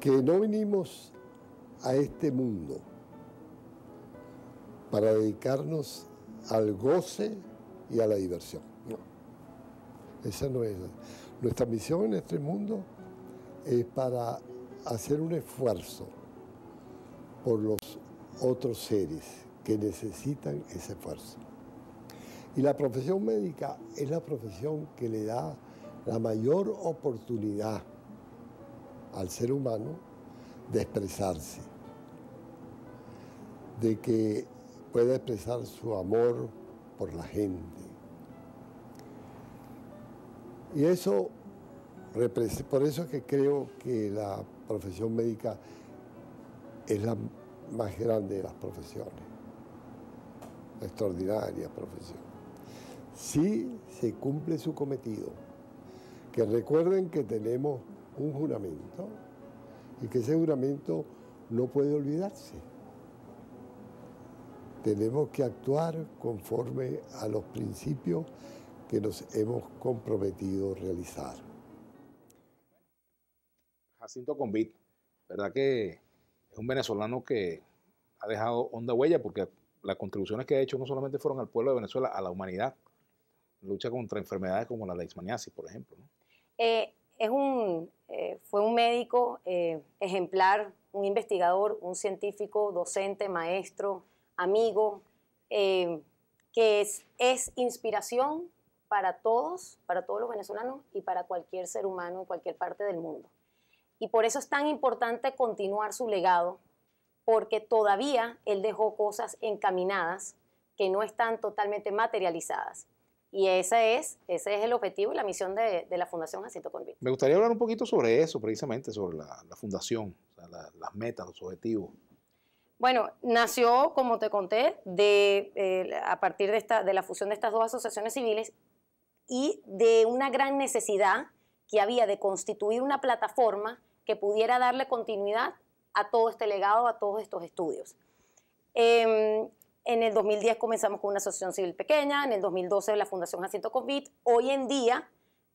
que no vinimos a este mundo para dedicarnos al goce y a la diversión. Esa no es. Nuestra misión en este mundo es para hacer un esfuerzo por los otros seres que necesitan ese esfuerzo. Y la profesión médica es la profesión que le da la mayor oportunidad al ser humano de expresarse, de que pueda expresar su amor por la gente. Y eso, por eso es que creo que la profesión médica es la más grande de las profesiones, extraordinaria profesión. Si se cumple su cometido, que recuerden que tenemos un juramento y que ese juramento no puede olvidarse. Tenemos que actuar conforme a los principios que nos hemos comprometido a realizar. Jacinto Convit, verdad que es un venezolano que ha dejado honda huella porque las contribuciones que ha hecho no solamente fueron al pueblo de Venezuela, a la humanidad, lucha contra enfermedades como la leishmaniasis, por ejemplo. Eh, un, eh, fue un médico eh, ejemplar, un investigador, un científico, docente, maestro, amigo, eh, que es, es inspiración para todos, para todos los venezolanos y para cualquier ser humano en cualquier parte del mundo. Y por eso es tan importante continuar su legado, porque todavía él dejó cosas encaminadas que no están totalmente materializadas. Y ese es, ese es el objetivo y la misión de, la Fundación Jacinto Me gustaría hablar un poquito sobre eso, precisamente, sobre la, fundación, las metas, los objetivos. Bueno, nació, como te conté, de, eh, a partir de, esta, de la fusión de estas dos asociaciones civiles y de una gran necesidad que había de constituir una plataforma que pudiera darle continuidad a todo este legado, a todos estos estudios. Em, en el 2010 comenzamos con una asociación civil pequeña, en el 2012 la Fundación Jacinto Covid. Hoy en día,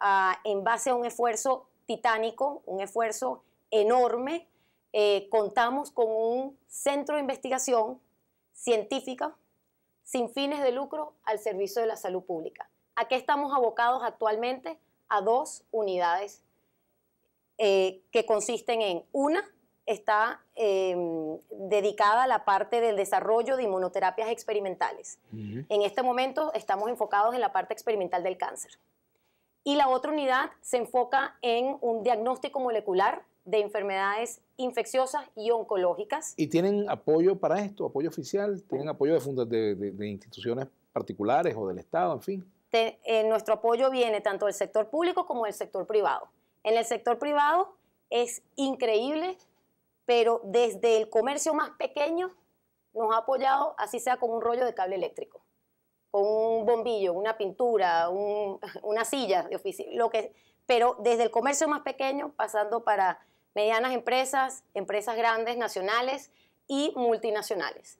ah, en base a un esfuerzo titánico, un esfuerzo enorme, eh, contamos con un centro de investigación científica sin fines de lucro al servicio de la salud pública. ¿A qué estamos abocados actualmente? A dos unidades eh, que consisten en una, está em, dedicada a la parte del desarrollo de inmunoterapias experimentales. En este momento estamos enfocados en la parte experimental del cáncer. Y la otra unidad se enfoca en un diagnóstico molecular de enfermedades infecciosas y oncológicas. ¿Y tienen apoyo para esto? ¿Apoyo oficial? ¿Tienen apoyo de, de, instituciones particulares o del Estado, en fin? Eh, nuestro apoyo viene tanto del sector público como del sector privado. En el sector privado es increíble pero desde el comercio más pequeño nos ha apoyado, así sea con un rollo de cable eléctrico, con un bombillo, una pintura, una silla de oficina, lo que, pero desde el comercio más pequeño, pasando para medianas empresas, empresas grandes, nacionales y multinacionales.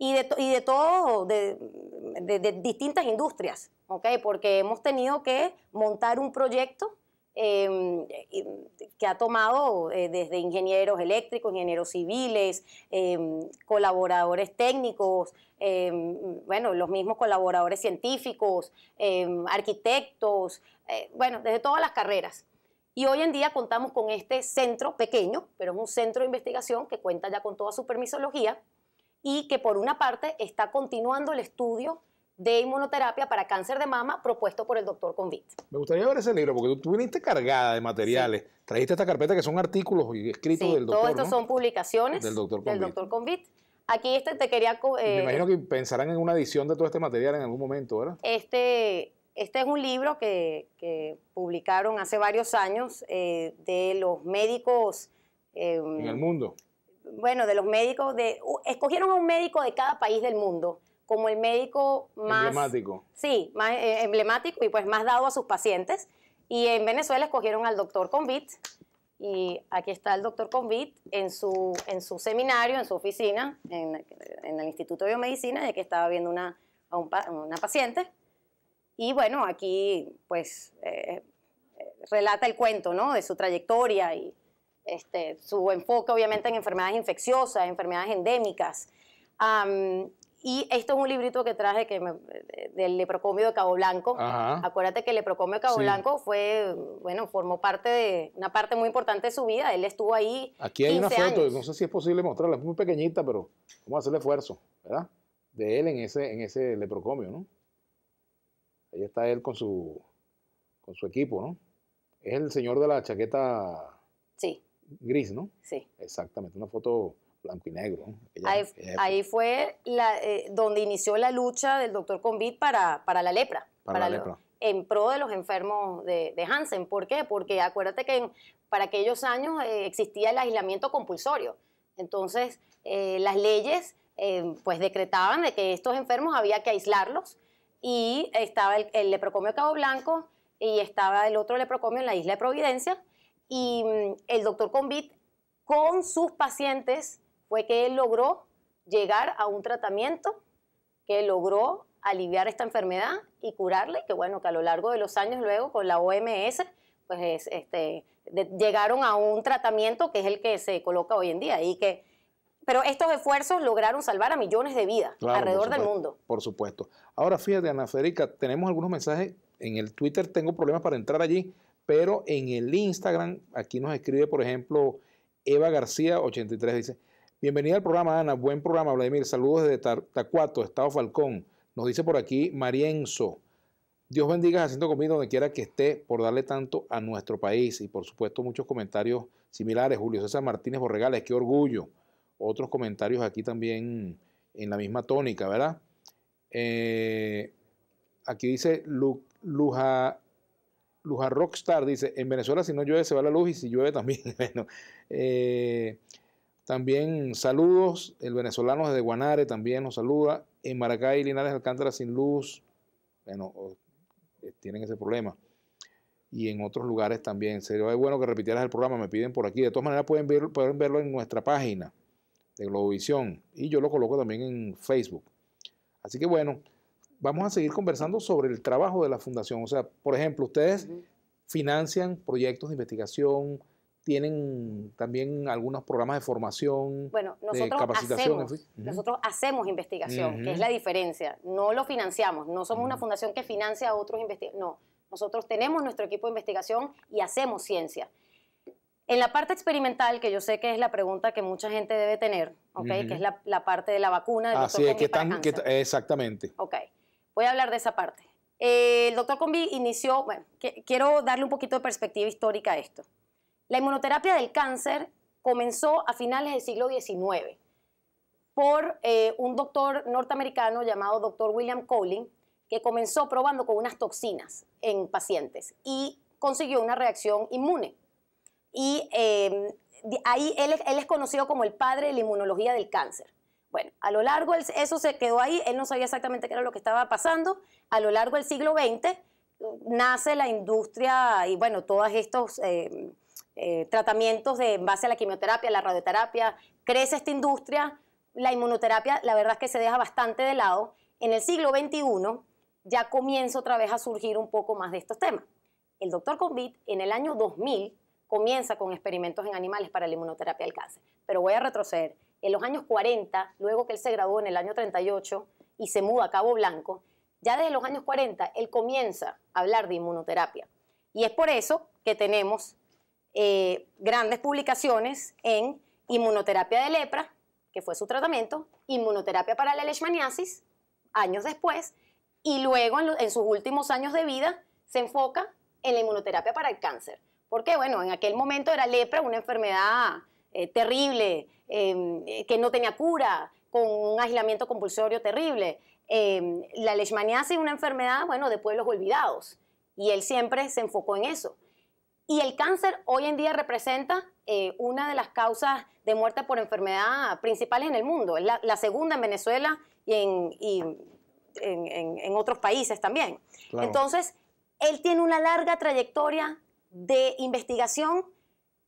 Y de, todo, de, distintas industrias, ¿ok? Porque hemos tenido que montar un proyecto Em, que ha tomado eh, desde ingenieros eléctricos, ingenieros civiles, em, colaboradores técnicos, em, bueno, los mismos colaboradores científicos, arquitectos, eh, bueno, desde todas las carreras. Y hoy en día contamos con este centro pequeño, pero es un centro de investigación que cuenta ya con toda su permisología y que por una parte está continuando el estudio de inmunoterapia para cáncer de mama propuesto por el doctor Convit. Me gustaría ver ese libro porque tú viniste cargada de materiales, trajiste esta carpeta que son artículos y escritos del doctor. Todos estos son publicaciones del doctor Convit. Aquí este te quería... Me eh, imagino que pensarán en una edición de todo este material en algún momento, ¿verdad? Este, este es un libro que, publicaron hace varios años eh, de los médicos... Em, en el mundo bueno, de los médicos, de, escogieron a un médico de cada país del mundo como el médico más... Emblemático. Sí, más eh, emblemático y pues más dado a sus pacientes. Y en Venezuela escogieron al doctor Convit. Y aquí está el doctor Convit en su, en su seminario, en su oficina, en, el Instituto de Biomedicina, de que estaba viendo una, a una paciente. Y bueno, aquí pues eh, relata el cuento, ¿no? De su trayectoria y este, su enfoque obviamente en enfermedades infecciosas, enfermedades endémicas. Y esto es un librito que traje que eh, del leprocomio de Cabo Blanco. Acuérdate que el leprocomio de Cabo Blanco fue, bueno, formó parte de una parte muy importante de su vida. Él estuvo ahí. Aquí hay una foto, no sé si es posible mostrarla, es muy pequeñita, pero vamos a hacer el esfuerzo, ¿verdad? De él en ese, en ese leprocomio, ¿no? Ahí está él con su, con su equipo, ¿no? Es el señor de la chaqueta gris, ¿no? Sí. Exactamente, una foto blanco y negro. ahí, fue eh, donde inició la lucha del doctor Convit para, para la lepra. En pro de los enfermos de, Hansen. ¿Por qué? Porque acuérdate que para aquellos años eh, existía el aislamiento compulsorio. Entonces, eh, las leyes pues decretaban de que estos enfermos había que aislarlos y estaba el, el leprocomio Cabo Blanco y estaba el otro leprocomio en la isla de Providencia y mm, el doctor Convit con sus pacientes fue que él logró llegar a un tratamiento que logró aliviar esta enfermedad y curarla y que bueno, que a lo largo de los años luego con la OMS pues este, llegaron a un tratamiento que es el que se coloca hoy en día y que pero estos esfuerzos lograron salvar a millones de vidas alrededor del mundo. Por supuesto. Ahora fíjate, Ana Federica, tenemos algunos mensajes en el Twitter, tengo problemas para entrar allí, pero en el Instagram, aquí nos escribe, por ejemplo, Eva García83, dice, Bienvenida al programa, Ana. Buen programa, Vladimir. Saludos desde Tacuato, Estado Falcón. Nos dice por aquí Marienzo. Dios bendiga haciendo Comida donde quiera que esté por darle tanto a nuestro país. Y por supuesto, muchos comentarios similares. Julio César Martínez Borregales, qué orgullo. Otros comentarios aquí también en la misma tónica, ¿verdad? Eh, aquí dice Luja, Luja Rockstar, dice, en Venezuela si no llueve se va la luz y si llueve también. bueno, eh, también saludos, el venezolano desde Guanare también nos saluda. En Maracay, Linares, Alcántara sin luz. Bueno, eh, tienen ese problema. Y en otros lugares también. Sería bueno que repitieras el programa, me piden por aquí. De todas maneras pueden, pueden verlo en nuestra página de Globovisión. Y yo lo coloco también en Facebook. Así que bueno, vamos a seguir conversando sobre el trabajo de la fundación. O sea, por ejemplo, ustedes financian proyectos de investigación, tienen también algunos programas de formación, de capacitación. Nosotros hacemos investigación, que es la diferencia. No lo financiamos, no somos una fundación que financia a otros investigadores. No, nosotros tenemos nuestro equipo de investigación y hacemos ciencia. En la parte experimental, que yo sé que es la pregunta que mucha gente debe tener, que es la, parte de la vacuna. Del Así es, que exactamente. Ok, voy a hablar de esa parte. Eh, el doctor Combi inició, bueno, quiero darle un poquito de perspectiva histórica a esto. La inmunoterapia del cáncer comenzó a finales del siglo XIX por eh, un doctor norteamericano llamado doctor William Colling que comenzó probando con unas toxinas en pacientes y consiguió una reacción inmune. Y em, ahí él, es conocido como el padre de la inmunología del cáncer. Bueno, a lo largo de eso se quedó ahí, él no sabía exactamente qué era lo que estaba pasando. A lo largo del siglo XX nace la industria y bueno, todas estos... Em, eh, tratamientos de, en base a la quimioterapia, la radioterapia, crece esta industria, la inmunoterapia la verdad es que se deja bastante de lado. En el siglo XXI ya comienza otra vez a surgir un poco más de estos temas. El doctor Convit en el año 2000 comienza con experimentos en animales para la inmunoterapia al cáncer. Pero voy a retroceder. En los años 40, luego que él se graduó en el año 38 y se muda a Cabo Blanco, ya desde los años 40 él comienza a hablar de inmunoterapia. Y es por eso que tenemos eh, grandes publicaciones en inmunoterapia de lepra, que fue su tratamiento, inmunoterapia para la leishmaniasis, años después, y luego en, sus últimos años de vida se enfoca en la inmunoterapia para el cáncer. Porque, bueno, en aquel momento era lepra una enfermedad eh, terrible, em, eh, que no tenía cura, con un aislamiento compulsorio terrible. Em, la leishmaniasis es una enfermedad, bueno, de pueblos olvidados. Y él siempre se enfocó en eso. Y el cáncer hoy en día representa eh, una de las causas de muerte por enfermedad principales en el mundo. Es la, segunda en Venezuela y en, otros países también. Entonces, él tiene una larga trayectoria de investigación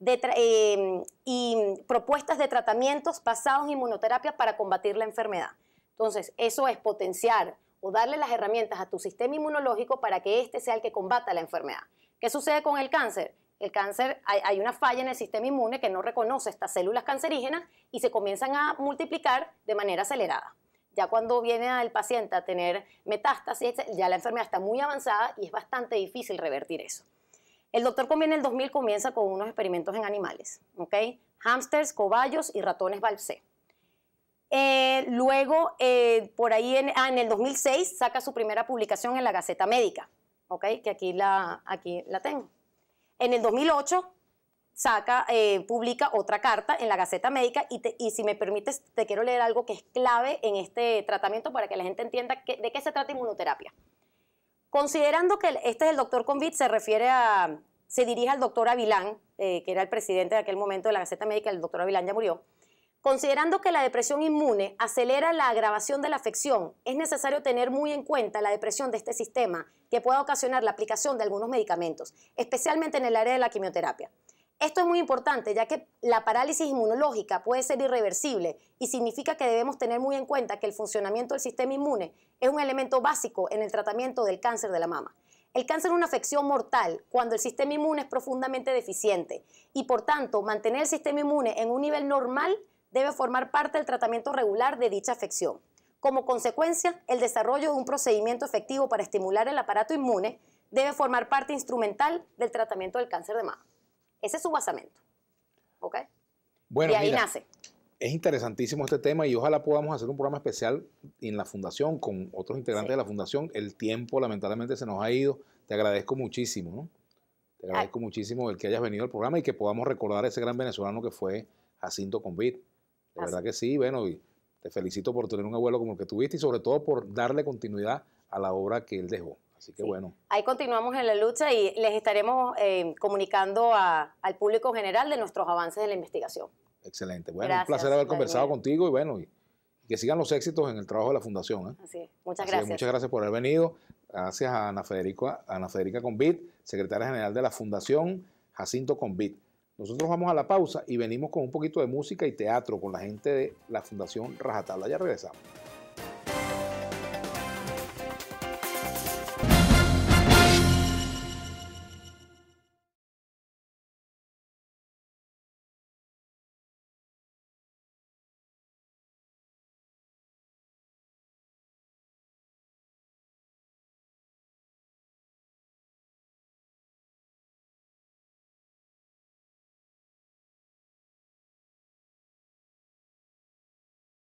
eh, y propuestas de tratamientos basados en inmunoterapia para combatir la enfermedad. Entonces, eso es potenciar o darle las herramientas a tu sistema inmunológico para que éste sea el que combata la enfermedad. ¿Qué sucede con el cáncer? El cáncer, hay, una falla en el sistema inmune que no reconoce estas células cancerígenas y se comienzan a multiplicar de manera acelerada. Ya cuando viene el paciente a tener metástasis, ya la enfermedad está muy avanzada y es bastante difícil revertir eso. El doctor conviene el 2000 comienza con unos experimentos en animales, ¿ok? Hamsters, cobayos y ratones balcés. Eh, luego, eh, por ahí en, ah, en, el 2006, saca su primera publicación en la Gaceta Médica, ¿okay? que aquí la, aquí la tengo. En el 2008 saca, eh, publica otra carta en la Gaceta Médica y, y, si me permites, te quiero leer algo que es clave en este tratamiento para que la gente entienda de qué se trata inmunoterapia. Considerando que este es el doctor Convit, se refiere a, se dirige al doctor Avilán, que era el presidente de aquel momento de la Gaceta Médica, el doctor Avilán ya murió, Considerando que la depresión inmune acelera la agravación de la afección, es necesario tener muy en cuenta la depresión de este sistema que pueda ocasionar la aplicación de algunos medicamentos, especialmente en el área de la quimioterapia. Esto es muy importante ya que la parálisis inmunológica puede ser irreversible y significa que debemos tener muy en cuenta que el funcionamiento del sistema inmune es un elemento básico en el tratamiento del cáncer de la mama. El cáncer es una afección mortal cuando el sistema inmune es profundamente deficiente y por tanto mantener el sistema inmune en un nivel normal debe formar parte del tratamiento regular de dicha afección. Como consecuencia, el desarrollo de un procedimiento efectivo para estimular el aparato inmune debe formar parte instrumental del tratamiento del cáncer de mama. Ese es su basamento. ¿Ok? Bueno, y ahí nace. Es interesantísimo este tema y ojalá podamos hacer un programa especial en la Fundación con otros integrantes de la Fundación. El tiempo lamentablemente se nos ha ido. Te agradezco muchísimo, ¿no? Te agradezco muchísimo el que hayas venido al programa y que podamos recordar a ese gran venezolano que fue Jacinto Convit. De verdad que sí, bueno, y te felicito por tener un abuelo como el que tuviste y sobre todo por darle continuidad a la obra que él dejó. Así que bueno. Ahí continuamos en la lucha y les estaremos eh, comunicando al público general de nuestros avances de la investigación. Excelente. Bueno, un placer haber conversado contigo y bueno, y que sigan los éxitos en el trabajo de la Fundación. ¿eh? Así es. Muchas gracias. muchas gracias por haber venido. Gracias a Ana Federica, Ana Federica Convit, secretaria general de la Fundación Jacinto Convit. Nosotros vamos a la pausa y venimos con un poquito de música y teatro con la gente de la Fundación Rajatabla. Ya regresamos.